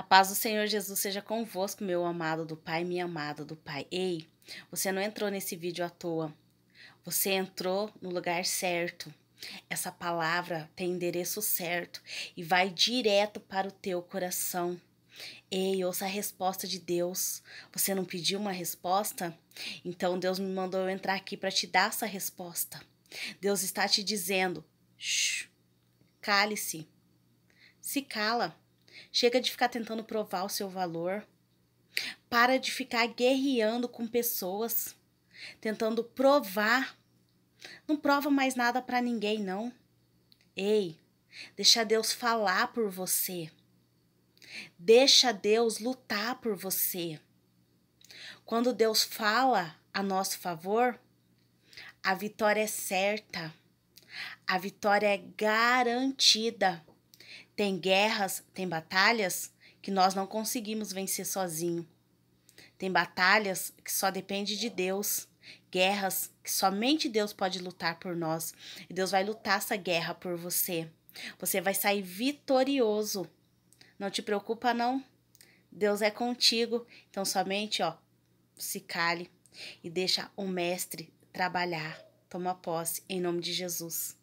A paz do Senhor Jesus seja convosco, meu amado do Pai, minha amada do Pai. Ei, você não entrou nesse vídeo à toa. Você entrou no lugar certo. Essa palavra tem endereço certo e vai direto para o teu coração. Ei, ouça a resposta de Deus. Você não pediu uma resposta? Então Deus me mandou eu entrar aqui para te dar essa resposta. Deus está te dizendo: cale-se, se cala. Chega de ficar tentando provar o seu valor. Para de ficar guerreando com pessoas, tentando provar. Não prova mais nada para ninguém, não. Ei, deixa Deus falar por você. Deixa Deus lutar por você. Quando Deus fala a nosso favor, a vitória é certa. A vitória é garantida. Tem guerras, tem batalhas que nós não conseguimos vencer sozinho. Tem batalhas que só depende de Deus, guerras que somente Deus pode lutar por nós. E Deus vai lutar essa guerra por você. Você vai sair vitorioso. Não te preocupa não. Deus é contigo. Então somente, ó, se cale e deixa o mestre trabalhar. Toma posse em nome de Jesus.